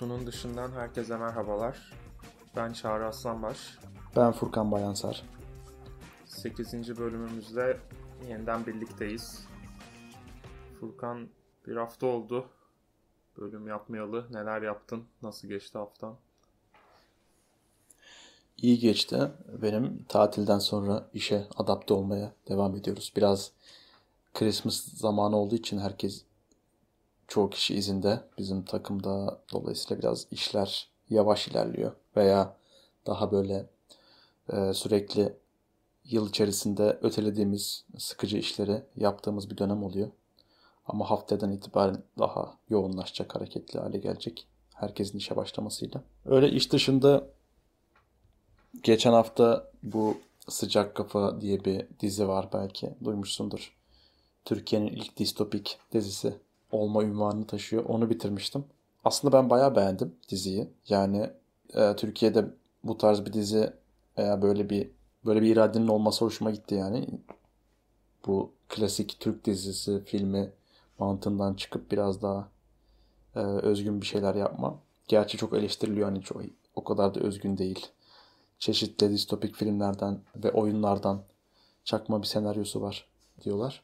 Kutunun dışından herkese merhabalar. Ben Çağrı Aslanbaş. Ben Furkan Bayansar. 8. bölümümüzde yeniden birlikteyiz. Furkan bir hafta oldu. Bölüm yapmayalı. Neler yaptın? Nasıl geçti haftan? İyi geçti. Benim tatilden sonra işe adapte olmaya devam ediyoruz. Biraz Christmas zamanı olduğu için herkes çoğu kişi izinde. Bizim takımda dolayısıyla biraz işler yavaş ilerliyor veya daha böyle e, sürekli yıl içerisinde ötelediğimiz sıkıcı işleri yaptığımız bir dönem oluyor. Ama haftadan itibaren daha yoğunlaşacak, hareketli hale gelecek. Herkesin işe başlamasıyla. Öyle iş dışında geçen hafta bu Sıcak Kafa diye bir dizi var belki duymuşsundur. Türkiye'nin ilk distopik dizisi olma ünvanını taşıyor. Onu bitirmiştim. Aslında ben bayağı beğendim diziyi. Yani e, Türkiye'de bu tarz bir dizi veya böyle bir böyle bir iradenin olması hoşuma gitti yani. Bu klasik Türk dizisi, filmi mantığından çıkıp biraz daha e, özgün bir şeyler yapma. Gerçi çok eleştiriliyor hani çok, o kadar da özgün değil. Çeşitli distopik filmlerden ve oyunlardan çakma bir senaryosu var diyorlar.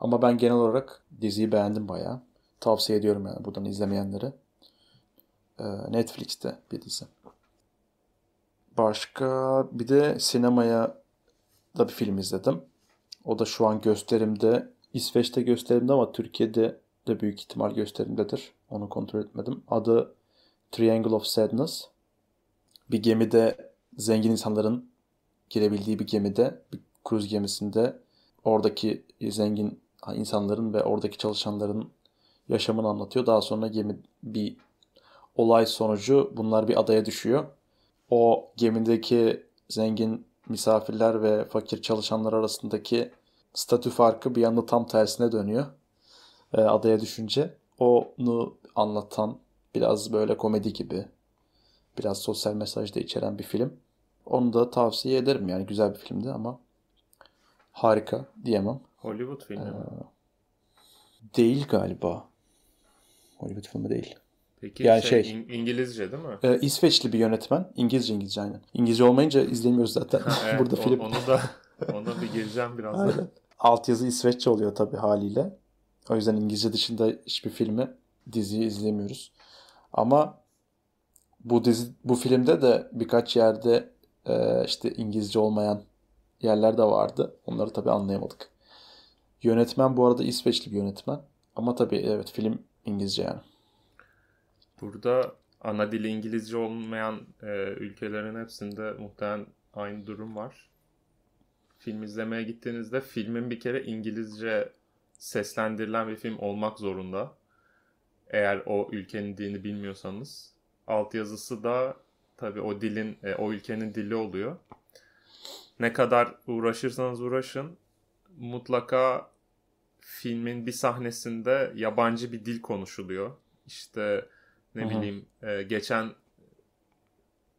Ama ben genel olarak diziyi beğendim bayağı. Tavsiye ediyorum yani buradan izlemeyenlere. Ee, Netflix'te bir dizi. Başka bir de sinemaya da bir film izledim. O da şu an gösterimde. İsveç'te gösterimde ama Türkiye'de de büyük ihtimal gösterimdedir. Onu kontrol etmedim. Adı Triangle of Sadness. Bir gemide zengin insanların girebildiği bir gemide, bir kruz gemisinde oradaki zengin insanların ve oradaki çalışanların yaşamını anlatıyor. Daha sonra gemi bir olay sonucu bunlar bir adaya düşüyor. O gemideki zengin misafirler ve fakir çalışanlar arasındaki statü farkı bir anda tam tersine dönüyor. E, adaya düşünce onu anlatan biraz böyle komedi gibi biraz sosyal mesaj da içeren bir film. Onu da tavsiye ederim yani güzel bir filmdi ama harika diyemem. Hollywood filmi mi? Ee, değil galiba. Hollywood filmi değil. Peki yani şey, şey İngilizce değil mi? E, İsveçli bir yönetmen. İngilizce İngilizce aynen. İngilizce olmayınca izlemiyoruz zaten. evet, Burada o, film. Onu da ona bir gireceğim birazdan. Altyazı İsveççe oluyor tabii haliyle. O yüzden İngilizce dışında hiçbir filmi, diziyi izlemiyoruz Ama bu dizi bu filmde de birkaç yerde e, işte İngilizce olmayan yerler de vardı. Onları tabii anlayamadık. Yönetmen bu arada İsveçli bir yönetmen. Ama tabii evet film İngilizce yani. Burada ana dili İngilizce olmayan e, ülkelerin hepsinde muhtemelen aynı durum var. Film izlemeye gittiğinizde filmin bir kere İngilizce seslendirilen bir film olmak zorunda. Eğer o ülkenin dilini bilmiyorsanız. Altyazısı da tabii o dilin, e, o ülkenin dili oluyor. Ne kadar uğraşırsanız uğraşın mutlaka filmin bir sahnesinde yabancı bir dil konuşuluyor. İşte ne Aha. bileyim e, geçen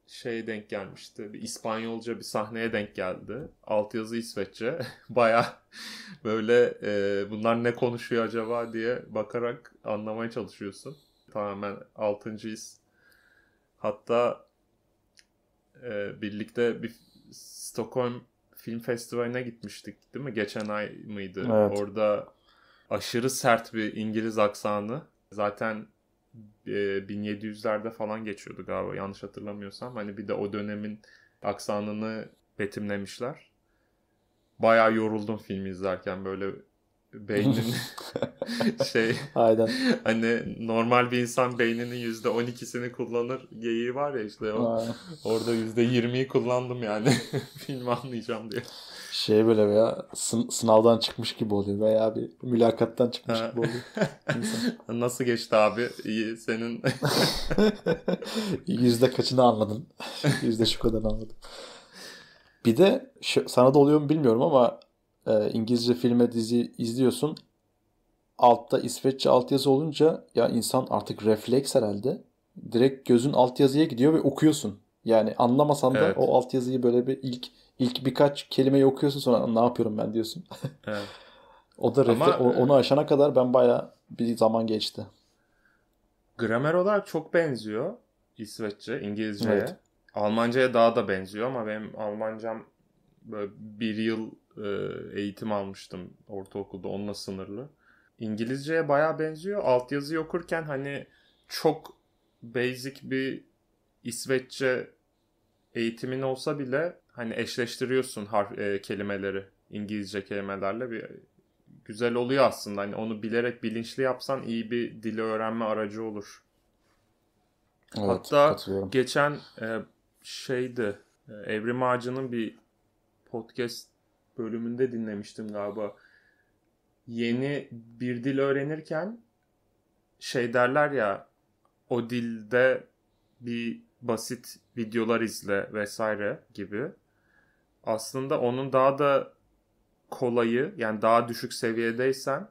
şey denk gelmişti. Bir İspanyolca bir sahneye denk geldi. Altyazı İsveççe. Baya böyle e, bunlar ne konuşuyor acaba diye bakarak anlamaya çalışıyorsun. Tamamen 6. his. Hatta e, birlikte bir Stockholm film festivaline gitmiştik değil mi? Geçen ay mıydı? Evet. Orada aşırı sert bir İngiliz aksanı. Zaten e, 1700'lerde falan geçiyordu galiba yanlış hatırlamıyorsam. Hani bir de o dönemin aksanını betimlemişler. Bayağı yoruldum film izlerken böyle beynin şey Aynen. hani normal bir insan beyninin yüzde on ikisini kullanır geyiği var ya işte o, orada yüzde yirmiyi kullandım yani film anlayacağım diye. Şey böyle veya sın- sınavdan çıkmış gibi oluyor veya bir mülakattan çıkmış ha. gibi oluyor. İnsan. Nasıl geçti abi? İyi senin. yüzde kaçını anladın? yüzde şu kadar anladım. Bir de şu, sana da oluyor mu bilmiyorum ama e, İngilizce filme dizi izliyorsun. Altta İsveççe altyazı olunca ya insan artık refleks herhalde. Direkt gözün altyazıya gidiyor ve okuyorsun. Yani anlamasan da evet. o altyazıyı böyle bir ilk ilk birkaç kelimeyi okuyorsun sonra ne yapıyorum ben diyorsun. evet. o da refle- Ama, e, onu aşana kadar ben baya bir zaman geçti. Gramer olarak çok benziyor İsveççe, İngilizceye. Evet. Almanca'ya daha da benziyor ama benim Almancam böyle bir yıl e, eğitim almıştım ortaokulda onunla sınırlı. İngilizceye baya benziyor. Altyazı okurken hani çok basic bir İsveççe eğitimin olsa bile hani eşleştiriyorsun harf e, kelimeleri İngilizce kelimelerle bir güzel oluyor aslında. Hani onu bilerek bilinçli yapsan iyi bir dili öğrenme aracı olur. Evet, Hatta geçen e, şeydi e, Evrim Ağacı'nın bir podcast bölümünde dinlemiştim galiba. Yeni bir dil öğrenirken şey derler ya o dilde bir basit videolar izle vesaire gibi. Aslında onun daha da kolayı yani daha düşük seviyedeysen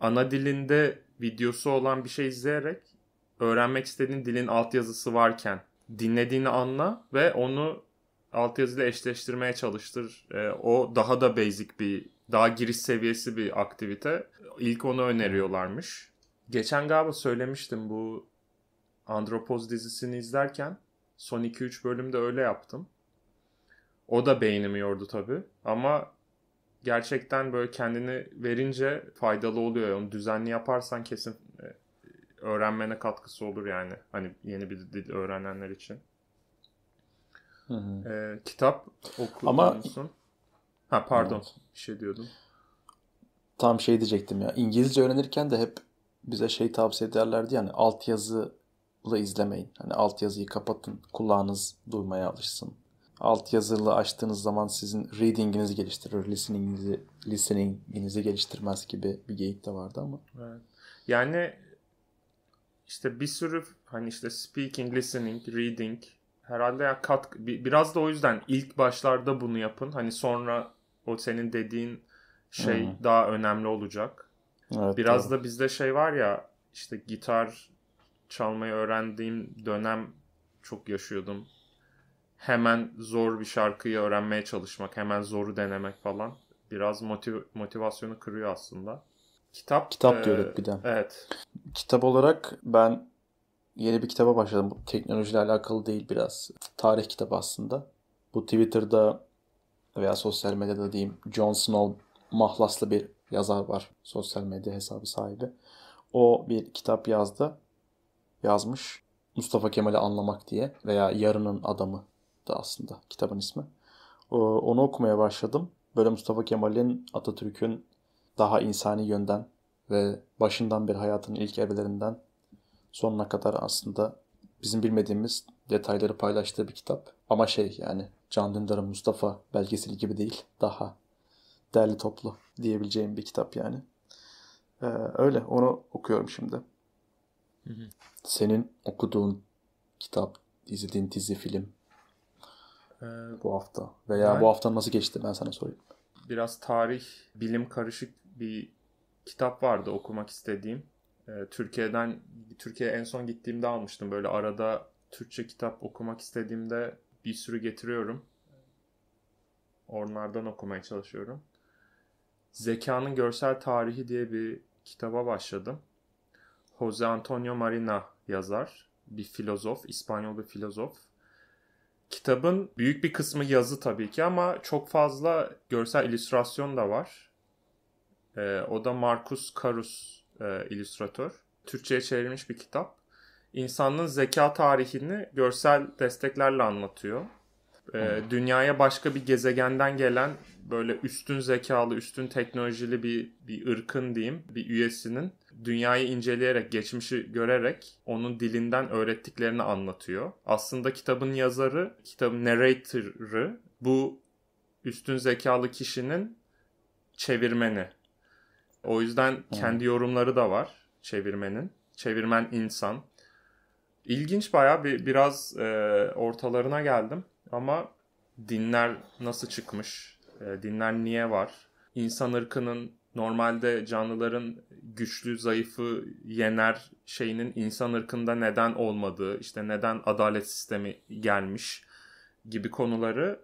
ana dilinde videosu olan bir şey izleyerek öğrenmek istediğin dilin altyazısı varken dinlediğini anla ve onu Alt yazıyla eşleştirmeye çalıştır. E, o daha da basic bir, daha giriş seviyesi bir aktivite. İlk onu öneriyorlarmış. Geçen galiba söylemiştim bu Andropoz dizisini izlerken son 2-3 bölümde öyle yaptım. O da beynimi yordu tabii ama gerçekten böyle kendini verince faydalı oluyor. Onu düzenli yaparsan kesin e, öğrenmene katkısı olur yani. Hani yeni bir dil öğrenenler için. E, kitap okuyorsun. Ama... Ha pardon hı. bir şey diyordum. Tam şey diyecektim ya. İngilizce öğrenirken de hep bize şey tavsiye ederlerdi yani altyazılı izlemeyin. Hani altyazıyı kapatın. Kulağınız duymaya alışsın. Altyazılı açtığınız zaman sizin reading'inizi geliştirir, listening'inizi, listening'inizi geliştirmez gibi bir geyik de vardı ama. Evet. Yani işte bir sürü hani işte speaking, listening, reading Herhalde ya kat, biraz da o yüzden ilk başlarda bunu yapın. Hani sonra o senin dediğin şey hmm. daha önemli olacak. Evet, biraz doğru. da bizde şey var ya işte gitar çalmayı öğrendiğim dönem çok yaşıyordum. Hemen zor bir şarkıyı öğrenmeye çalışmak, hemen zoru denemek falan biraz motiv- motivasyonu kırıyor aslında. Kitap kitap e- diyorduk bir de. Evet. Kitap olarak ben yeni bir kitaba başladım. Bu teknolojiyle alakalı değil biraz. Tarih kitabı aslında. Bu Twitter'da veya sosyal medyada diyeyim John Snow mahlaslı bir yazar var. Sosyal medya hesabı sahibi. O bir kitap yazdı. Yazmış. Mustafa Kemal'i anlamak diye veya Yarının Adamı da aslında kitabın ismi. Onu okumaya başladım. Böyle Mustafa Kemal'in Atatürk'ün daha insani yönden ve başından bir hayatının ilk evlerinden sonuna kadar aslında bizim bilmediğimiz detayları paylaştığı bir kitap. Ama şey yani Can Dündar'ın Mustafa belgeseli gibi değil. Daha derli toplu diyebileceğim bir kitap yani. Ee, öyle onu okuyorum şimdi. Hı hı. Senin okuduğun kitap, izlediğin dizi, film ee, bu hafta veya ben, bu hafta nasıl geçti ben sana sorayım. Biraz tarih, bilim karışık bir kitap vardı okumak istediğim. Ee, Türkiye'den Türkiye'ye en son gittiğimde almıştım. Böyle arada Türkçe kitap okumak istediğimde bir sürü getiriyorum. Onlardan okumaya çalışıyorum. Zekanın Görsel Tarihi diye bir kitaba başladım. Jose Antonio Marina yazar. Bir filozof, İspanyol bir filozof. Kitabın büyük bir kısmı yazı tabii ki ama çok fazla görsel illüstrasyon da var. Ee, o da Marcus Carus e, illüstratör. Türkçe'ye çevrilmiş bir kitap. İnsanlığın zeka tarihini görsel desteklerle anlatıyor. E, dünyaya başka bir gezegenden gelen böyle üstün zekalı, üstün teknolojili bir, bir ırkın diyeyim, bir üyesinin dünyayı inceleyerek, geçmişi görerek onun dilinden öğrettiklerini anlatıyor. Aslında kitabın yazarı, kitabın narrator'ı bu üstün zekalı kişinin çevirmeni. O yüzden kendi yorumları da var çevirmenin. Çevirmen insan. İlginç baya bir biraz e, ortalarına geldim ama dinler nasıl çıkmış? E, dinler niye var? İnsan ırkının normalde canlıların güçlü, zayıfı yener şeyinin insan ırkında neden olmadığı, işte neden adalet sistemi gelmiş gibi konuları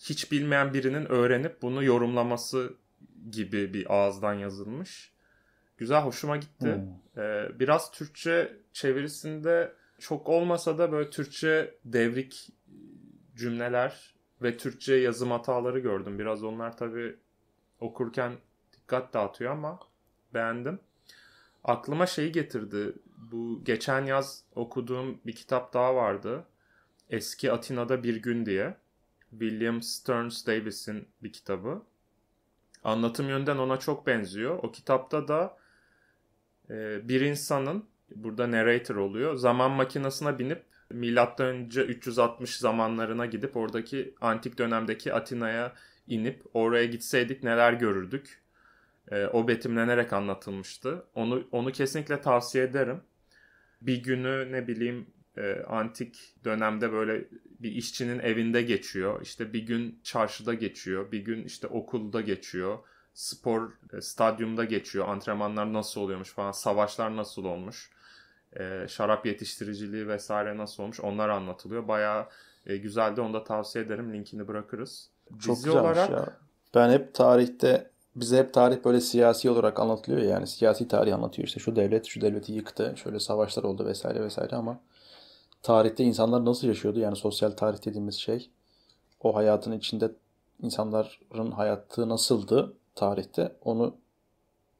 hiç bilmeyen birinin öğrenip bunu yorumlaması gibi bir ağızdan yazılmış. Güzel hoşuma gitti. Hmm. Ee, biraz Türkçe çevirisinde çok olmasa da böyle Türkçe devrik cümleler ve Türkçe yazım hataları gördüm. Biraz onlar tabii okurken dikkat dağıtıyor ama beğendim. Aklıma şeyi getirdi. Bu geçen yaz okuduğum bir kitap daha vardı. Eski Atina'da Bir Gün diye. William Stearns Davis'in bir kitabı anlatım yönden ona çok benziyor. O kitapta da e, bir insanın burada narrator oluyor. Zaman makinesine binip milattan önce 360 zamanlarına gidip oradaki antik dönemdeki Atina'ya inip oraya gitseydik neler görürdük. E, o betimlenerek anlatılmıştı. Onu onu kesinlikle tavsiye ederim. Bir günü ne bileyim e, antik dönemde böyle bir işçinin evinde geçiyor. İşte bir gün çarşıda geçiyor. Bir gün işte okulda geçiyor. Spor e, stadyumda geçiyor. Antrenmanlar nasıl oluyormuş falan. Savaşlar nasıl olmuş. E, şarap yetiştiriciliği vesaire nasıl olmuş. Onlar anlatılıyor. Baya e, güzeldi. Onu da tavsiye ederim. Linkini bırakırız. Çok Dizi olarak... ya. Ben hep tarihte bize hep tarih böyle siyasi olarak anlatılıyor yani siyasi tarih anlatıyor işte şu devlet şu devleti yıktı şöyle savaşlar oldu vesaire vesaire ama tarihte insanlar nasıl yaşıyordu? Yani sosyal tarih dediğimiz şey o hayatın içinde insanların hayatı nasıldı tarihte? Onu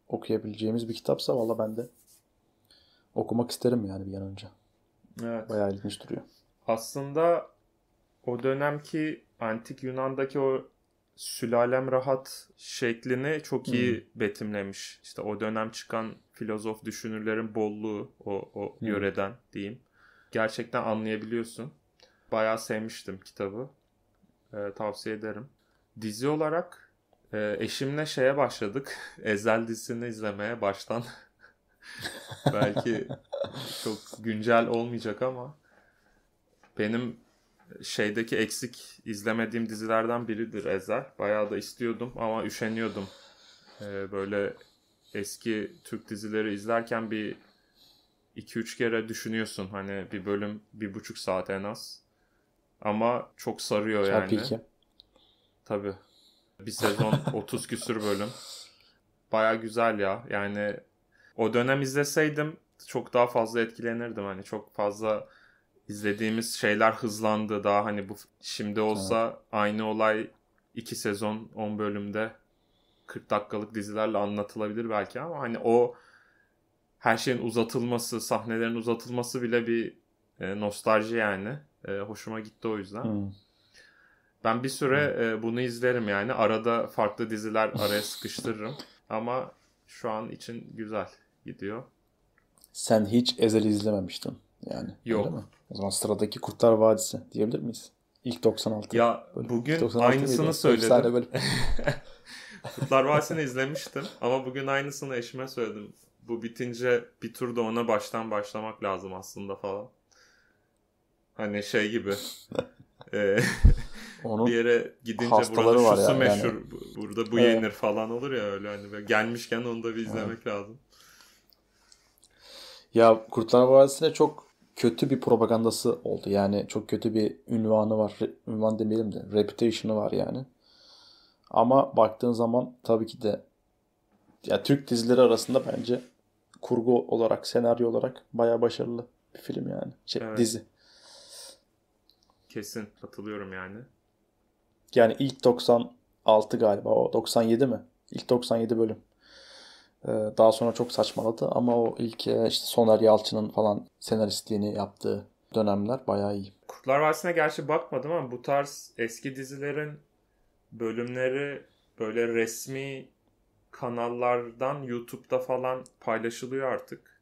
okuyabileceğimiz bir kitapsa valla ben de okumak isterim yani bir an önce. Evet. Bayağı ilginç duruyor. Aslında o dönemki antik Yunan'daki o sülalem rahat şeklini çok iyi hmm. betimlemiş. İşte o dönem çıkan filozof düşünürlerin bolluğu o, o hmm. yöreden diyeyim gerçekten anlayabiliyorsun. Bayağı sevmiştim kitabı. E, tavsiye ederim. Dizi olarak e, eşimle şeye başladık. Ezel dizisini izlemeye baştan. Belki çok güncel olmayacak ama benim şeydeki eksik izlemediğim dizilerden biridir Ezel. Bayağı da istiyordum ama üşeniyordum. Ee, böyle eski Türk dizileri izlerken bir 2-3 kere düşünüyorsun hani bir bölüm bir buçuk saat en az. Ama çok sarıyor Çarpı yani. Tabii ki. Tabii. Bir sezon 30 küsür bölüm. Baya güzel ya. Yani o dönem izleseydim çok daha fazla etkilenirdim. Hani çok fazla izlediğimiz şeyler hızlandı. Daha hani bu şimdi olsa evet. aynı olay 2 sezon 10 bölümde 40 dakikalık dizilerle anlatılabilir belki ama hani o her şeyin uzatılması, sahnelerin uzatılması bile bir e, nostalji yani. E, hoşuma gitti o yüzden. Hmm. Ben bir süre hmm. e, bunu izlerim yani. Arada farklı diziler araya sıkıştırırım. Ama şu an için güzel gidiyor. Sen hiç Ezel'i izlememiştin yani. Yok. O zaman sıradaki Kurtlar Vadisi diyebilir miyiz? İlk 96. Ya böyle. bugün 96 aynısını miydi? söyledim. Kurtlar Vadisi'ni izlemiştim ama bugün aynısını eşime söyledim bu bitince bir turda ona baştan başlamak lazım aslında falan. Hani şey gibi. e, Onun bir yere gidince buranın var şusu yani. meşhur. Yani. Burada bu evet. yenir falan olur ya öyle hani gelmişken onu da bir izlemek evet. lazım. Ya Kurtlar Vadisi'ne çok kötü bir propagandası oldu. Yani çok kötü bir ünvanı var. Ünvan demeyelim de reputation'ı var yani. Ama baktığın zaman tabii ki de ya Türk dizileri arasında bence kurgu olarak, senaryo olarak bayağı başarılı bir film yani. Şey, evet. dizi. Kesin katılıyorum yani. Yani ilk 96 galiba o 97 mi? İlk 97 bölüm. Ee, daha sonra çok saçmaladı ama o ilk e, işte Soner Yalçın'ın falan senaristliğini yaptığı dönemler bayağı iyi. Kurtlar Vadisi'ne gerçi bakmadım ama bu tarz eski dizilerin bölümleri böyle resmi kanallardan YouTube'da falan paylaşılıyor artık.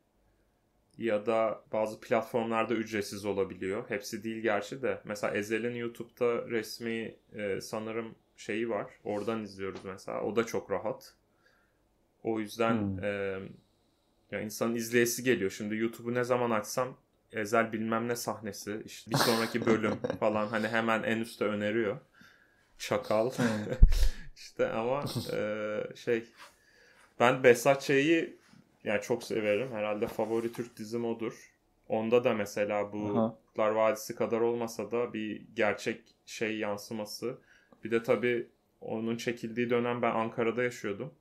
Ya da bazı platformlarda ücretsiz olabiliyor. Hepsi değil gerçi de. Mesela Ezel'in YouTube'da resmi e, sanırım şeyi var. Oradan izliyoruz mesela. O da çok rahat. O yüzden hmm. e, ya insanın izleyesi geliyor. Şimdi YouTube'u ne zaman açsam Ezel bilmem ne sahnesi, işte bir sonraki bölüm falan hani hemen en üstte öneriyor. Çakal. işte ama e, şey ben Besacce'yi yani çok severim. Herhalde favori Türk dizim odur. Onda da mesela bu Aha. Kutlar Vadisi kadar olmasa da bir gerçek şey yansıması. Bir de tabii onun çekildiği dönem ben Ankara'da yaşıyordum.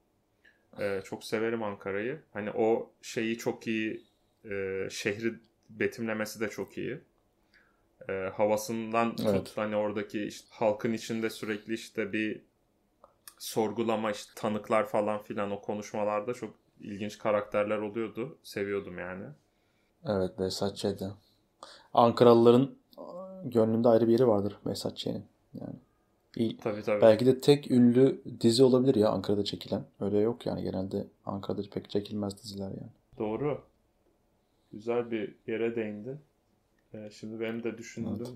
Ee, çok severim Ankara'yı. Hani o şeyi çok iyi, e, şehri betimlemesi de çok iyi. E, havasından evet. tut hani oradaki işte, halkın içinde sürekli işte bir sorgulama işte tanıklar falan filan o konuşmalarda çok ilginç karakterler oluyordu. Seviyordum yani. Evet Behzat Ç'de. Ankaralıların ıı, gönlünde ayrı bir yeri vardır Behzat Ç'nin. Yani. İyi. Tabii tabii. Belki de tek ünlü dizi olabilir ya Ankara'da çekilen. Öyle yok yani genelde Ankara'da pek çekilmez diziler yani. Doğru. Güzel bir yere değindi Ee, şimdi benim de düşündüm. Evet.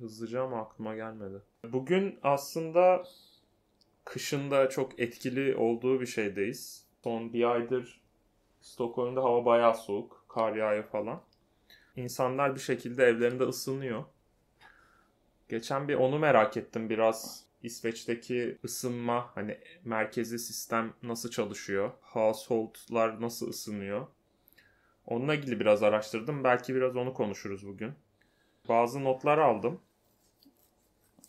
Hızlıca ama aklıma gelmedi. Bugün aslında kışında çok etkili olduğu bir şeydeyiz. Son bir aydır Stockholm'da hava bayağı soğuk. Kar yağıyor falan. İnsanlar bir şekilde evlerinde ısınıyor. Geçen bir onu merak ettim biraz. İsveç'teki ısınma hani merkezi sistem nasıl çalışıyor? Household'lar nasıl ısınıyor? Onunla ilgili biraz araştırdım. Belki biraz onu konuşuruz bugün. Bazı notlar aldım.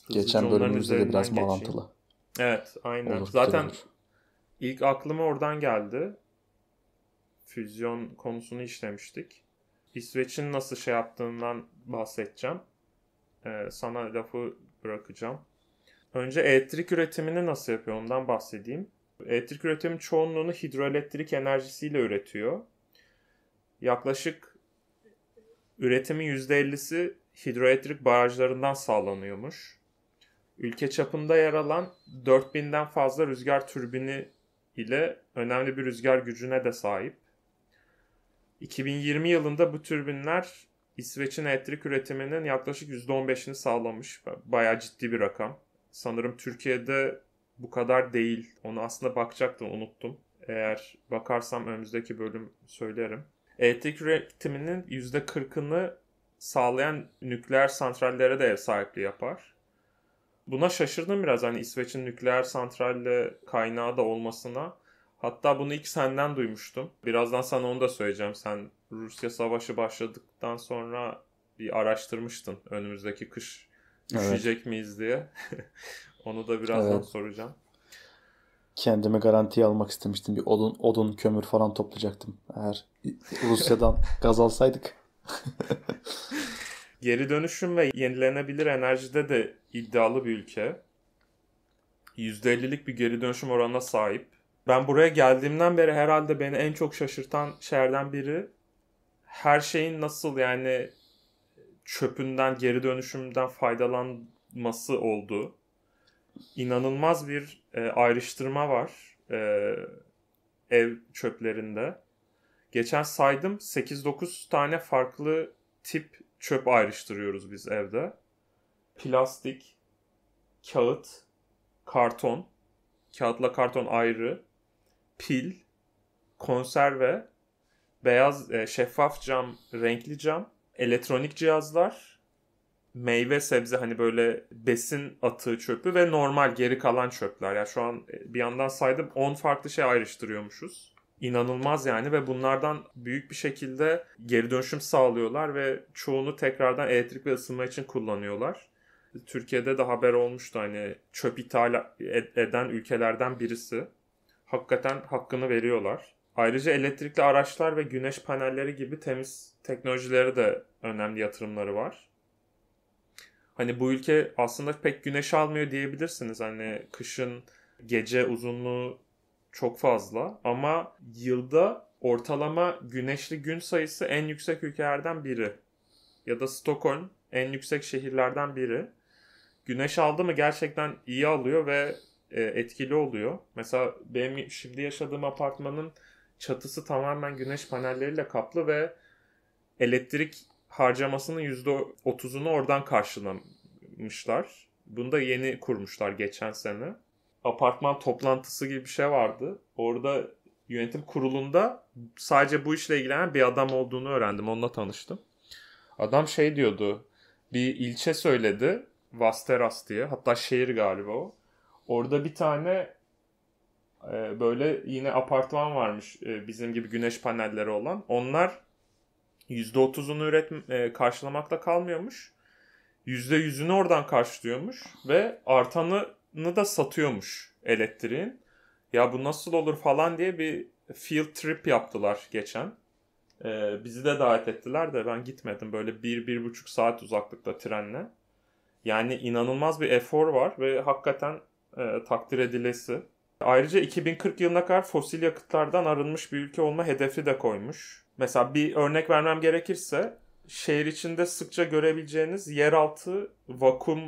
Hızlıca Geçen bölümümüzde de biraz geçeyim. bağlantılı. Evet aynen. Olur, Zaten ilk aklıma oradan geldi. Füzyon konusunu işlemiştik. İsveç'in nasıl şey yaptığından bahsedeceğim. Ee, sana lafı bırakacağım. Önce elektrik üretimini nasıl yapıyor ondan bahsedeyim. Elektrik üretimin çoğunluğunu hidroelektrik enerjisiyle üretiyor. Yaklaşık üretimin %50'si hidroelektrik barajlarından sağlanıyormuş. Ülke çapında yer alan 4000'den fazla rüzgar türbini ile önemli bir rüzgar gücüne de sahip. 2020 yılında bu türbinler İsveç'in elektrik üretiminin yaklaşık %15'ini sağlamış. Bayağı ciddi bir rakam. Sanırım Türkiye'de bu kadar değil. Onu aslında bakacaktım unuttum. Eğer bakarsam önümüzdeki bölüm söylerim. Elektrik üretiminin %40'ını sağlayan nükleer santrallere de ev sahipliği yapar. Buna şaşırdım biraz hani İsveç'in nükleer santralle kaynağı da olmasına. Hatta bunu ilk senden duymuştum. Birazdan sana onu da söyleyeceğim. Sen Rusya savaşı başladıktan sonra bir araştırmıştın önümüzdeki kış düşecek evet. miyiz diye. onu da birazdan evet. soracağım. Kendime garanti almak istemiştim. Bir odun, odun, kömür falan toplayacaktım. Eğer Rusya'dan gaz alsaydık. Geri dönüşüm ve yenilenebilir enerjide de iddialı bir ülke. %50'lik bir geri dönüşüm oranına sahip. Ben buraya geldiğimden beri herhalde beni en çok şaşırtan şeylerden biri her şeyin nasıl yani çöpünden, geri dönüşümden faydalanması oldu. İnanılmaz bir e, ayrıştırma var e, ev çöplerinde. Geçen saydım 8-9 tane farklı tip çöp ayrıştırıyoruz biz evde. Plastik, kağıt, karton, kağıtla karton ayrı, pil, konserve, beyaz e, şeffaf cam, renkli cam, elektronik cihazlar, meyve sebze hani böyle besin atığı çöpü ve normal geri kalan çöpler. Yani şu an e, bir yandan saydım 10 farklı şey ayrıştırıyormuşuz inanılmaz yani ve bunlardan büyük bir şekilde geri dönüşüm sağlıyorlar ve çoğunu tekrardan elektrik ve ısınma için kullanıyorlar. Türkiye'de de haber olmuştu hani çöp ithal eden ülkelerden birisi. Hakikaten hakkını veriyorlar. Ayrıca elektrikli araçlar ve güneş panelleri gibi temiz teknolojilere de önemli yatırımları var. Hani bu ülke aslında pek güneş almıyor diyebilirsiniz. Hani kışın gece uzunluğu çok fazla ama yılda ortalama güneşli gün sayısı en yüksek ülkelerden biri. Ya da Stockholm en yüksek şehirlerden biri. Güneş aldı mı gerçekten iyi alıyor ve e, etkili oluyor. Mesela benim şimdi yaşadığım apartmanın çatısı tamamen güneş panelleriyle kaplı ve elektrik harcamasının %30'unu oradan karşılamışlar. Bunu da yeni kurmuşlar geçen sene apartman toplantısı gibi bir şey vardı. Orada yönetim kurulunda sadece bu işle ilgilenen bir adam olduğunu öğrendim. Onunla tanıştım. Adam şey diyordu. Bir ilçe söyledi. Vasteras diye. Hatta şehir galiba o. Orada bir tane e, böyle yine apartman varmış e, bizim gibi güneş panelleri olan. Onlar %30'unu üretim, e, karşılamakla kalmıyormuş. %100'ünü oradan karşılıyormuş ve artanı da satıyormuş elektriğin. Ya bu nasıl olur falan diye bir field trip yaptılar geçen. Ee, bizi de davet ettiler de ben gitmedim böyle bir, bir buçuk saat uzaklıkta trenle. Yani inanılmaz bir efor var ve hakikaten e, takdir edilesi. Ayrıca 2040 yılına kadar fosil yakıtlardan arınmış bir ülke olma hedefi de koymuş. Mesela bir örnek vermem gerekirse şehir içinde sıkça görebileceğiniz yeraltı vakum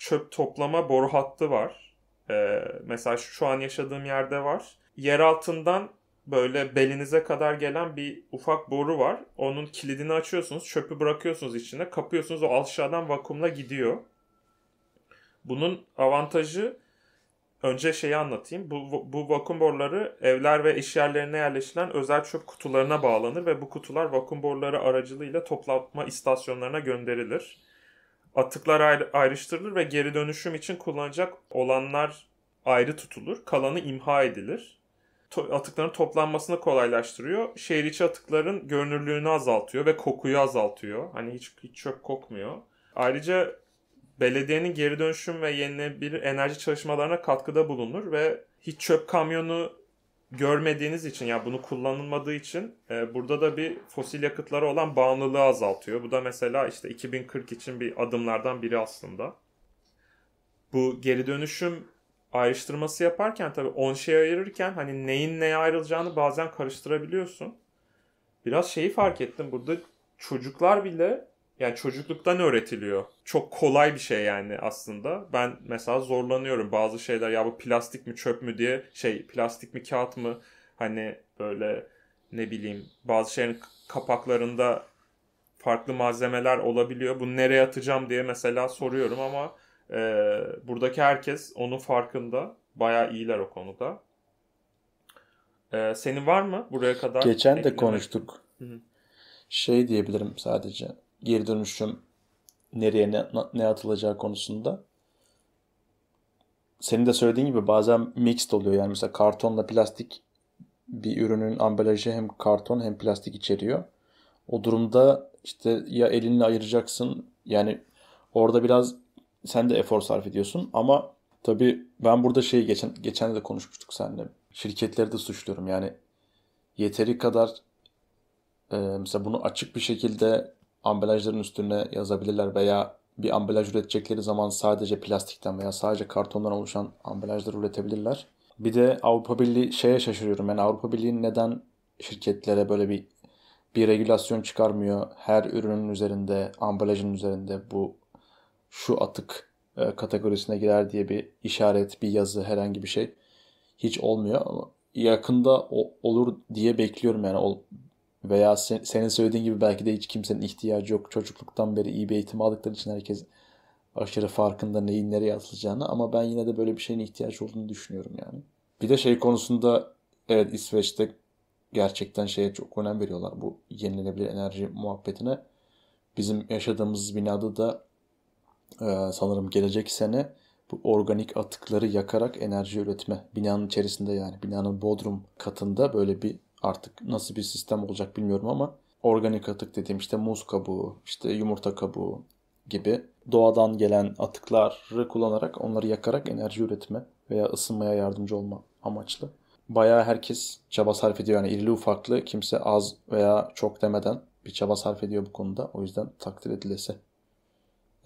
çöp toplama boru hattı var. Ee, mesela şu an yaşadığım yerde var. Yer altından böyle belinize kadar gelen bir ufak boru var. Onun kilidini açıyorsunuz, çöpü bırakıyorsunuz içine, kapıyorsunuz. O aşağıdan vakumla gidiyor. Bunun avantajı önce şeyi anlatayım. Bu, bu vakum boruları evler ve iş yerlerine yerleşilen özel çöp kutularına bağlanır ve bu kutular vakum boruları aracılığıyla toplanma istasyonlarına gönderilir. Atıklar ayrı, ayrıştırılır ve geri dönüşüm için kullanacak olanlar ayrı tutulur. Kalanı imha edilir. To- atıkların toplanmasını kolaylaştırıyor. Şehir içi atıkların görünürlüğünü azaltıyor ve kokuyu azaltıyor. Hani hiç, hiç çöp kokmuyor. Ayrıca belediyenin geri dönüşüm ve yenilenebilir enerji çalışmalarına katkıda bulunur ve hiç çöp kamyonu görmediğiniz için ya yani bunu kullanılmadığı için e, burada da bir fosil yakıtlara olan bağımlılığı azaltıyor. Bu da mesela işte 2040 için bir adımlardan biri aslında. Bu geri dönüşüm ayrıştırması yaparken tabii 10 şey ayırırken hani neyin neye ayrılacağını bazen karıştırabiliyorsun. Biraz şeyi fark ettim burada çocuklar bile yani çocukluktan öğretiliyor. Çok kolay bir şey yani aslında. Ben mesela zorlanıyorum bazı şeyler ya bu plastik mi çöp mü diye şey plastik mi kağıt mı hani böyle ne bileyim bazı şeylerin kapaklarında farklı malzemeler olabiliyor. Bunu nereye atacağım diye mesela soruyorum ama e, buradaki herkes onun farkında. Bayağı iyiler o konuda. E, senin var mı buraya kadar? Geçen de konuştuk. Hı-hı. Şey diyebilirim sadece geri dönüşüm nereye ne, ne atılacağı konusunda. Senin de söylediğin gibi bazen mixed oluyor. Yani mesela kartonla plastik bir ürünün ambalajı hem karton hem plastik içeriyor. O durumda işte ya elinle ayıracaksın yani orada biraz sen de efor sarf ediyorsun ama tabii ben burada şeyi geçen geçen de konuşmuştuk seninle. Şirketleri de suçluyorum yani yeteri kadar e, mesela bunu açık bir şekilde ambalajların üstüne yazabilirler veya bir ambalaj üretecekleri zaman sadece plastikten veya sadece kartondan oluşan ambalajlar üretebilirler. Bir de Avrupa Birliği şeye şaşırıyorum. Yani Avrupa Birliği neden şirketlere böyle bir bir regülasyon çıkarmıyor. Her ürünün üzerinde, ambalajın üzerinde bu şu atık e, kategorisine girer diye bir işaret, bir yazı, herhangi bir şey hiç olmuyor ama yakında o, olur diye bekliyorum yani ol, veya sen, senin söylediğin gibi belki de hiç kimsenin ihtiyacı yok. Çocukluktan beri iyi bir eğitim aldıkları için herkes aşırı farkında neyin nereye atılacağını ama ben yine de böyle bir şeyin ihtiyaç olduğunu düşünüyorum yani. Bir de şey konusunda evet İsveç'te gerçekten şeye çok önem veriyorlar bu yenilenebilir enerji muhabbetine. Bizim yaşadığımız binada da e, sanırım gelecek sene bu organik atıkları yakarak enerji üretme binanın içerisinde yani binanın bodrum katında böyle bir Artık nasıl bir sistem olacak bilmiyorum ama organik atık dediğim işte muz kabuğu, işte yumurta kabuğu gibi doğadan gelen atıkları kullanarak onları yakarak enerji üretme veya ısınmaya yardımcı olma amaçlı. Bayağı herkes çaba sarf ediyor. Yani irili ufaklı kimse az veya çok demeden bir çaba sarf ediyor bu konuda. O yüzden takdir edilesi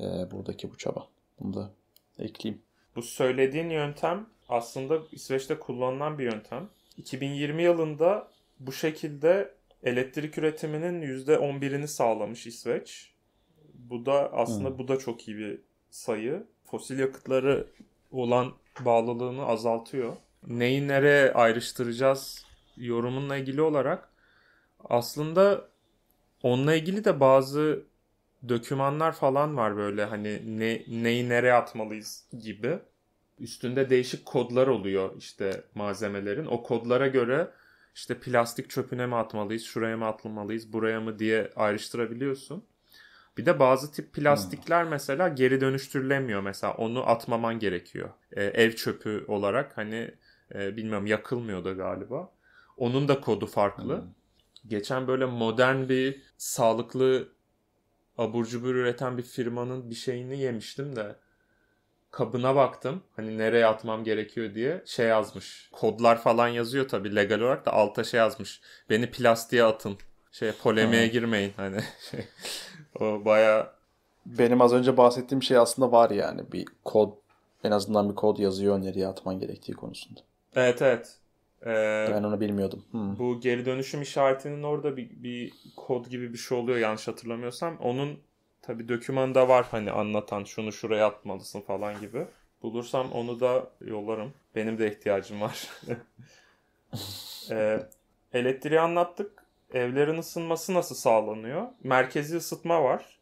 e, buradaki bu çaba. Bunu da ekleyeyim. Bu söylediğin yöntem aslında İsveç'te kullanılan bir yöntem. 2020 yılında bu şekilde elektrik üretiminin %11'ini sağlamış İsveç. Bu da aslında hmm. bu da çok iyi bir sayı. Fosil yakıtları olan bağlılığını azaltıyor. Neyi nereye ayrıştıracağız yorumunla ilgili olarak aslında onunla ilgili de bazı dökümanlar falan var böyle hani ne, neyi nereye atmalıyız gibi. Üstünde değişik kodlar oluyor işte malzemelerin. O kodlara göre işte plastik çöpüne mi atmalıyız, şuraya mı atmalıyız, buraya mı diye ayrıştırabiliyorsun. Bir de bazı tip plastikler mesela geri dönüştürülemiyor. Mesela onu atmaman gerekiyor. E, ev çöpü olarak hani e, bilmiyorum yakılmıyor da galiba. Onun da kodu farklı. Hmm. Geçen böyle modern bir sağlıklı abur cubur üreten bir firmanın bir şeyini yemiştim de kabına baktım. Hani nereye atmam gerekiyor diye şey yazmış. Kodlar falan yazıyor tabii legal olarak da alta şey yazmış. Beni plastiğe atın. Şey polemiğe girmeyin hani. Şey, o baya benim az önce bahsettiğim şey aslında var yani bir kod en azından bir kod yazıyor nereye atman gerektiği konusunda. Evet evet. Ee, ben onu bilmiyordum. Hmm. Bu geri dönüşüm işaretinin orada bir, bir kod gibi bir şey oluyor yanlış hatırlamıyorsam. Onun Tabi döküman da var hani anlatan şunu şuraya atmalısın falan gibi. Bulursam onu da yollarım. Benim de ihtiyacım var. ee, elektriği anlattık. Evlerin ısınması nasıl sağlanıyor? Merkezi ısıtma var.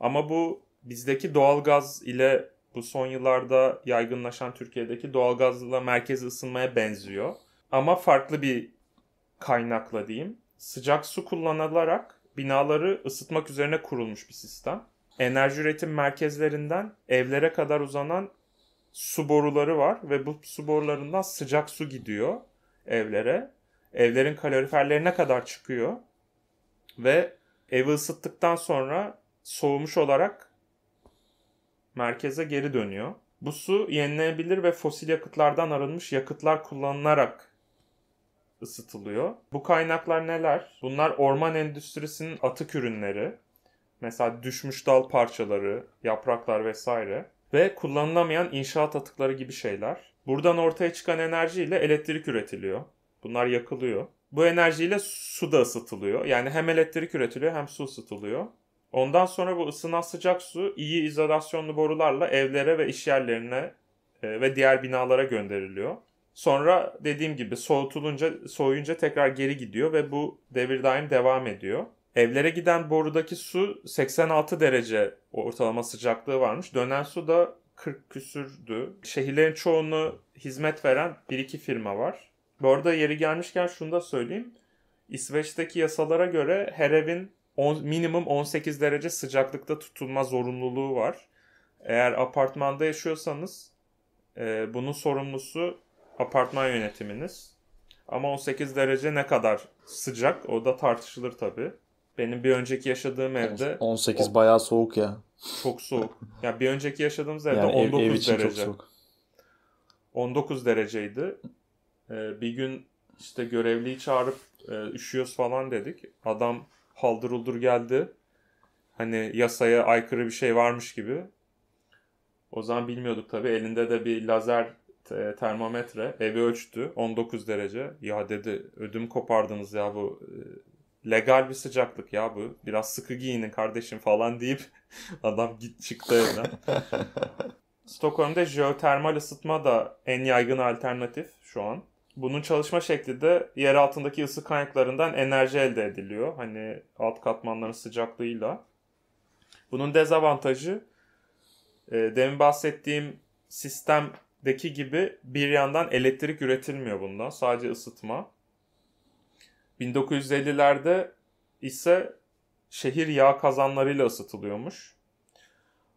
Ama bu bizdeki doğalgaz ile bu son yıllarda yaygınlaşan Türkiye'deki doğalgazla merkezi ısınmaya benziyor. Ama farklı bir kaynakla diyeyim. Sıcak su kullanılarak binaları ısıtmak üzerine kurulmuş bir sistem. Enerji üretim merkezlerinden evlere kadar uzanan su boruları var ve bu su borularından sıcak su gidiyor evlere. Evlerin kaloriferlerine kadar çıkıyor ve evi ısıttıktan sonra soğumuş olarak merkeze geri dönüyor. Bu su yenilebilir ve fosil yakıtlardan arınmış yakıtlar kullanılarak ısıtılıyor. Bu kaynaklar neler? Bunlar orman endüstrisinin atık ürünleri. Mesela düşmüş dal parçaları, yapraklar vesaire ve kullanılamayan inşaat atıkları gibi şeyler. Buradan ortaya çıkan enerjiyle elektrik üretiliyor. Bunlar yakılıyor. Bu enerjiyle su da ısıtılıyor. Yani hem elektrik üretiliyor hem su ısıtılıyor. Ondan sonra bu ısınan sıcak su iyi izolasyonlu borularla evlere ve iş yerlerine e, ve diğer binalara gönderiliyor. Sonra dediğim gibi soğutulunca, soğuyunca tekrar geri gidiyor ve bu devir daim devam ediyor. Evlere giden borudaki su 86 derece ortalama sıcaklığı varmış. Dönen su da 40 küsürdü. Şehirlerin çoğunu hizmet veren 1-2 firma var. Bu arada yeri gelmişken şunu da söyleyeyim. İsveç'teki yasalara göre her evin on, minimum 18 derece sıcaklıkta tutulma zorunluluğu var. Eğer apartmanda yaşıyorsanız e, bunun sorumlusu apartman yönetiminiz. Ama 18 derece ne kadar sıcak o da tartışılır tabii. Benim bir önceki yaşadığım evde 18 o, bayağı soğuk ya. Çok soğuk. Ya yani bir önceki yaşadığımız evde yani 19 ev, ev için derece. Çok soğuk. 19 dereceydi. Ee, bir gün işte görevliyi çağırıp e, üşüyoruz falan dedik. Adam haldır geldi. Hani yasaya aykırı bir şey varmış gibi. O zaman bilmiyorduk tabii. Elinde de bir lazer te- termometre evi ölçtü 19 derece. Ya dedi ödüm kopardınız ya bu e, legal bir sıcaklık ya bu. Biraz sıkı giyinin kardeşim falan deyip adam git çıktı evden. Stockholm'da jeotermal ısıtma da en yaygın alternatif şu an. Bunun çalışma şekli de yer altındaki ısı kaynaklarından enerji elde ediliyor. Hani alt katmanların sıcaklığıyla. Bunun dezavantajı e, demin bahsettiğim sistem deki gibi bir yandan elektrik üretilmiyor bundan. Sadece ısıtma. 1950'lerde ise şehir yağ kazanlarıyla ısıtılıyormuş.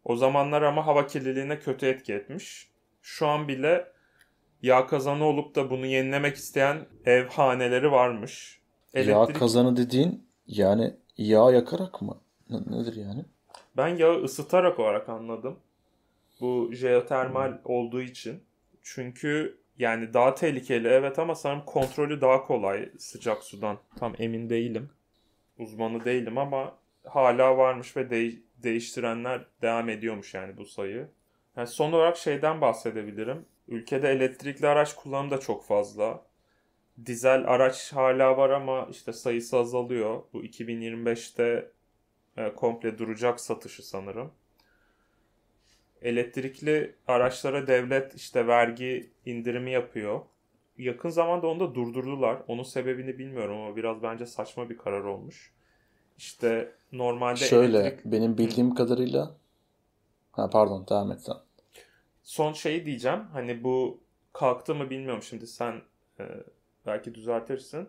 O zamanlar ama hava kirliliğine kötü etki etmiş. Şu an bile yağ kazanı olup da bunu yenilemek isteyen ev haneleri varmış. Elektrik... Yağ kazanı dediğin yani yağ yakarak mı? Nedir yani? Ben yağı ısıtarak olarak anladım. Bu jeotermal olduğu için. Çünkü yani daha tehlikeli evet ama sanırım kontrolü daha kolay sıcak sudan. Tam emin değilim. Uzmanı değilim ama hala varmış ve de- değiştirenler devam ediyormuş yani bu sayı. Yani son olarak şeyden bahsedebilirim. Ülkede elektrikli araç kullanımı da çok fazla. Dizel araç hala var ama işte sayısı azalıyor. Bu 2025'te e, komple duracak satışı sanırım elektrikli araçlara devlet işte vergi indirimi yapıyor. Yakın zamanda onu da durdurdular. Onun sebebini bilmiyorum ama biraz bence saçma bir karar olmuş. İşte normalde Şöyle elektrik... benim bildiğim kadarıyla ha pardon devam et sen. Son şeyi diyeceğim. Hani bu kalktı mı bilmiyorum şimdi sen e, belki düzeltirsin.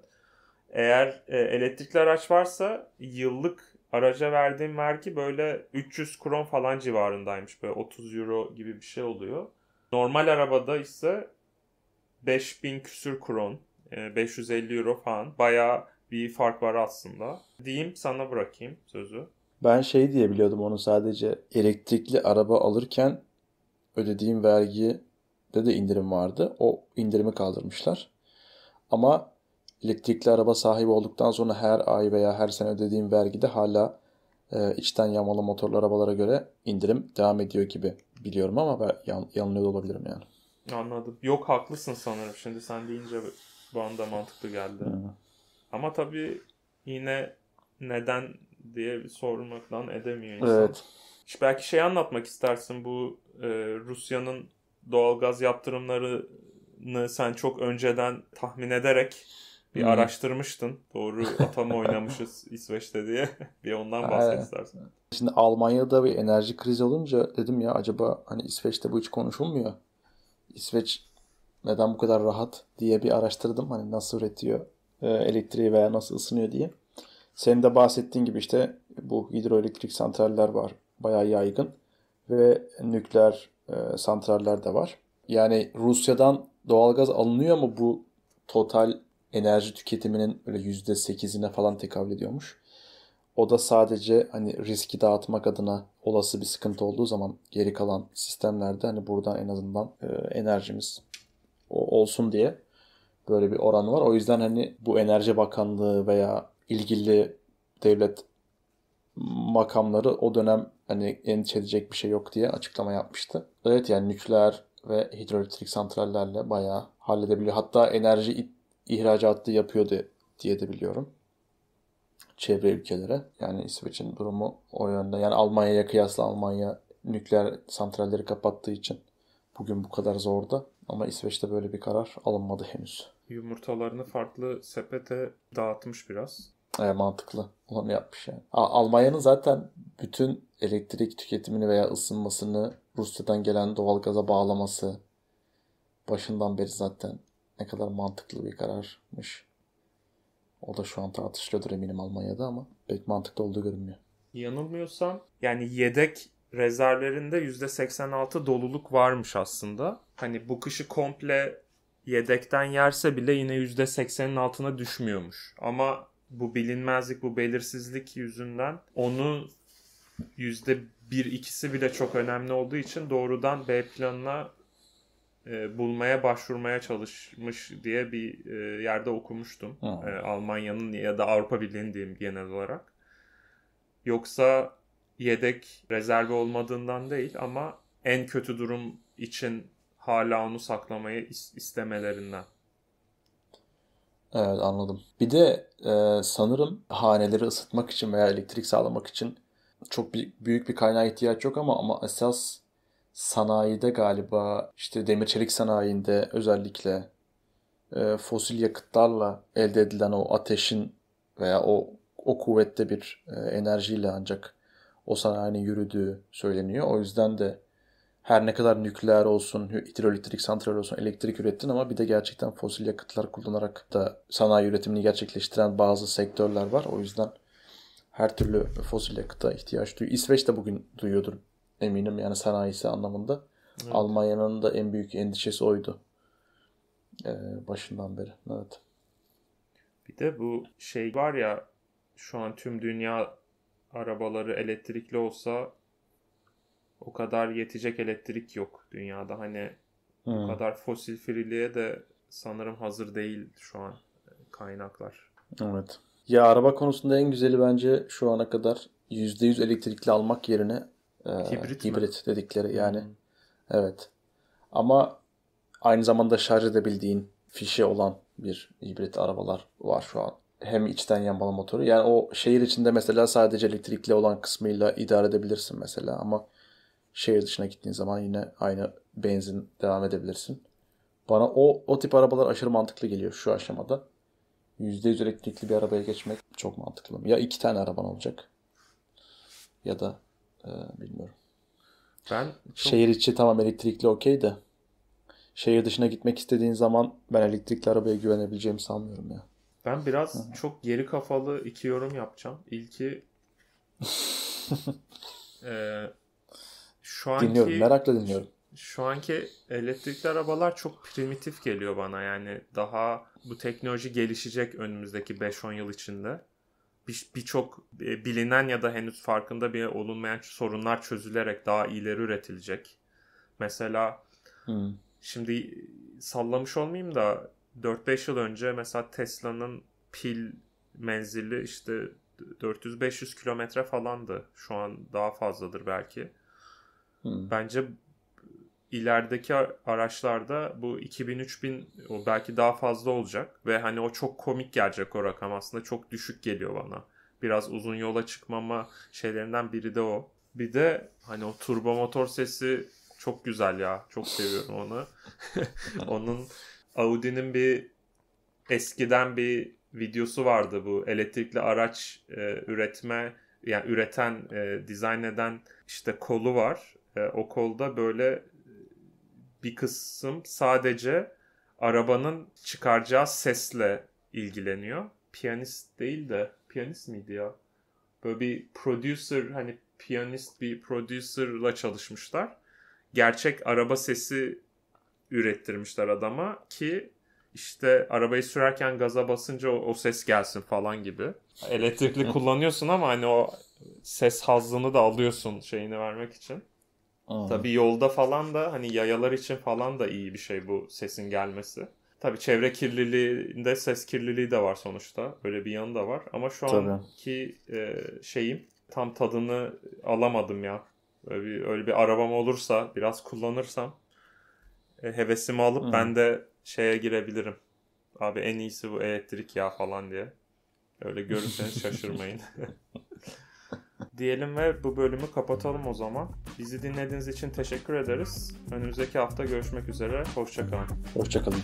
Eğer e, elektrikli araç varsa yıllık araca verdiğim vergi böyle 300 kron falan civarındaymış. Böyle 30 euro gibi bir şey oluyor. Normal arabada ise 5000 küsür kron, 550 e, euro falan. Baya bir fark var aslında. Diyeyim sana bırakayım sözü. Ben şey diye biliyordum onu sadece elektrikli araba alırken ödediğim vergi de de indirim vardı. O indirimi kaldırmışlar. Ama Elektrikli araba sahibi olduktan sonra her ay veya her sene ödediğim vergide hala e, içten yamalı motorlu arabalara göre indirim devam ediyor gibi biliyorum ama ben yan, yanılıyor olabilirim yani. Anladım. Yok haklısın sanırım. Şimdi sen deyince bana da mantıklı geldi. Hı. Ama tabii yine neden diye sormaktan edemiyor insan. Evet. İşte belki şey anlatmak istersin bu e, Rusya'nın doğalgaz yaptırımlarını sen çok önceden tahmin ederek bir hmm. araştırmıştın. Doğru atama oynamışız İsveç'te diye. Bir ondan bahset Şimdi Almanya'da bir enerji krizi olunca dedim ya acaba hani İsveç'te bu hiç konuşulmuyor. İsveç neden bu kadar rahat diye bir araştırdım. Hani nasıl üretiyor e, elektriği veya nasıl ısınıyor diye. Senin de bahsettiğin gibi işte bu hidroelektrik santraller var. Bayağı yaygın. Ve nükleer e, santraller de var. Yani Rusya'dan doğalgaz alınıyor ama bu total enerji tüketiminin öyle yüzde sekizine falan tekabül ediyormuş. O da sadece hani riski dağıtmak adına olası bir sıkıntı olduğu zaman geri kalan sistemlerde hani buradan en azından e, enerjimiz olsun diye böyle bir oran var. O yüzden hani bu Enerji Bakanlığı veya ilgili devlet makamları o dönem hani endişe edecek bir şey yok diye açıklama yapmıştı. Evet yani nükleer ve hidroelektrik santrallerle bayağı halledebiliyor. Hatta enerji ihracatı yapıyordu diye de biliyorum. Çevre ülkelere. Yani İsveç'in durumu o yönde. Yani Almanya'ya kıyasla Almanya nükleer santralleri kapattığı için bugün bu kadar zorda. Ama İsveç'te böyle bir karar alınmadı henüz. Yumurtalarını farklı sepete dağıtmış biraz. E, mantıklı. Onu yapmış yani. Almanya'nın zaten bütün elektrik tüketimini veya ısınmasını Rusya'dan gelen doğalgaza bağlaması başından beri zaten ne kadar mantıklı bir kararmış. O da şu an tartışılıyordur eminim Almanya'da ama pek mantıklı olduğu görünmüyor. Yanılmıyorsam yani yedek rezervlerinde %86 doluluk varmış aslında. Hani bu kışı komple yedekten yerse bile yine %80'in altına düşmüyormuş. Ama bu bilinmezlik, bu belirsizlik yüzünden onu %1-2'si bile çok önemli olduğu için doğrudan B planına e, bulmaya başvurmaya çalışmış diye bir e, yerde okumuştum. E, Almanya'nın ya da Avrupa Birliği'nin diyeyim genel olarak. Yoksa yedek rezerve olmadığından değil ama en kötü durum için hala onu saklamayı is- istemelerinden. Evet anladım. Bir de e, sanırım haneleri ısıtmak için veya elektrik sağlamak için çok büyük bir kaynağa ihtiyaç yok ama ama esas sanayide galiba işte demir çelik sanayinde özellikle e, fosil yakıtlarla elde edilen o ateşin veya o o kuvvette bir e, enerjiyle ancak o sanayinin yürüdüğü söyleniyor. O yüzden de her ne kadar nükleer olsun, hidroelektrik santral olsun elektrik ürettin ama bir de gerçekten fosil yakıtlar kullanarak da sanayi üretimini gerçekleştiren bazı sektörler var. O yüzden her türlü fosil yakıta ihtiyaç duyuyor. İsveç de bugün duyuyordur eminim yani sanayisi anlamında. Evet. Almanya'nın da en büyük endişesi oydu. Ee, başından beri. Evet. Bir de bu şey var ya şu an tüm dünya arabaları elektrikli olsa o kadar yetecek elektrik yok dünyada. Hani hmm. bu kadar fosil firiliğe de sanırım hazır değil şu an kaynaklar. Evet. Ya araba konusunda en güzeli bence şu ana kadar %100 elektrikli almak yerine e, hibrit, hibrit mi? dedikleri hmm. yani. Hmm. Evet. Ama aynı zamanda şarj edebildiğin fişi olan bir hibrit arabalar var şu an. Hem içten yanmalı motoru. Yani o şehir içinde mesela sadece elektrikli olan kısmıyla idare edebilirsin mesela ama şehir dışına gittiğin zaman yine aynı benzin devam edebilirsin. Bana o o tip arabalar aşırı mantıklı geliyor şu aşamada. %100 elektrikli bir arabaya geçmek çok mantıklı. Ya iki tane araban olacak ya da ee, bilmiyorum. Ben çok... Şehir içi tamam elektrikli okey de. Şehir dışına gitmek istediğin zaman ben elektrikli arabaya güvenebileceğimi sanmıyorum ya. Ben biraz Hı-hı. çok geri kafalı iki yorum yapacağım. İlki e, şu anki dinliyorum, merakla dinliyorum. Şu anki elektrikli arabalar çok primitif geliyor bana. Yani daha bu teknoloji gelişecek önümüzdeki 5-10 yıl içinde birçok bir e, bilinen ya da henüz farkında bile olunmayan sorunlar çözülerek daha iyileri üretilecek. Mesela hmm. şimdi sallamış olmayayım da 4-5 yıl önce mesela Tesla'nın pil menzili işte 400-500 kilometre falandı. Şu an daha fazladır belki. Hmm. Bence ilerideki araçlarda bu 2000-3000 belki daha fazla olacak ve hani o çok komik gelecek o rakam aslında çok düşük geliyor bana. Biraz uzun yola çıkmama şeylerinden biri de o. Bir de hani o turbo motor sesi çok güzel ya. Çok seviyorum onu. Onun Audi'nin bir eskiden bir videosu vardı bu elektrikli araç e, üretme yani üreten, e, dizayn eden işte kolu var. E, o kolda böyle bir kısım sadece arabanın çıkaracağı sesle ilgileniyor. Piyanist değil de piyanist miydi ya? Böyle bir producer hani piyanist bir producer'la çalışmışlar. Gerçek araba sesi ürettirmişler adama ki işte arabayı sürerken gaza basınca o, o ses gelsin falan gibi. Elektrikli kullanıyorsun ama hani o ses hazzını da alıyorsun şeyini vermek için tabi yolda falan da hani yayalar için falan da iyi bir şey bu sesin gelmesi. tabi çevre kirliliğinde ses kirliliği de var sonuçta. Öyle bir yanı da var. Ama şu Tabii. anki e, şeyim tam tadını alamadım ya. Öyle bir, öyle bir arabam olursa biraz kullanırsam e, hevesimi alıp Hı. ben de şeye girebilirim. Abi en iyisi bu elektrik ya falan diye. Öyle görürseniz şaşırmayın. diyelim ve bu bölümü kapatalım o zaman. Bizi dinlediğiniz için teşekkür ederiz. Önümüzdeki hafta görüşmek üzere. Hoşçakalın. Hoşçakalın.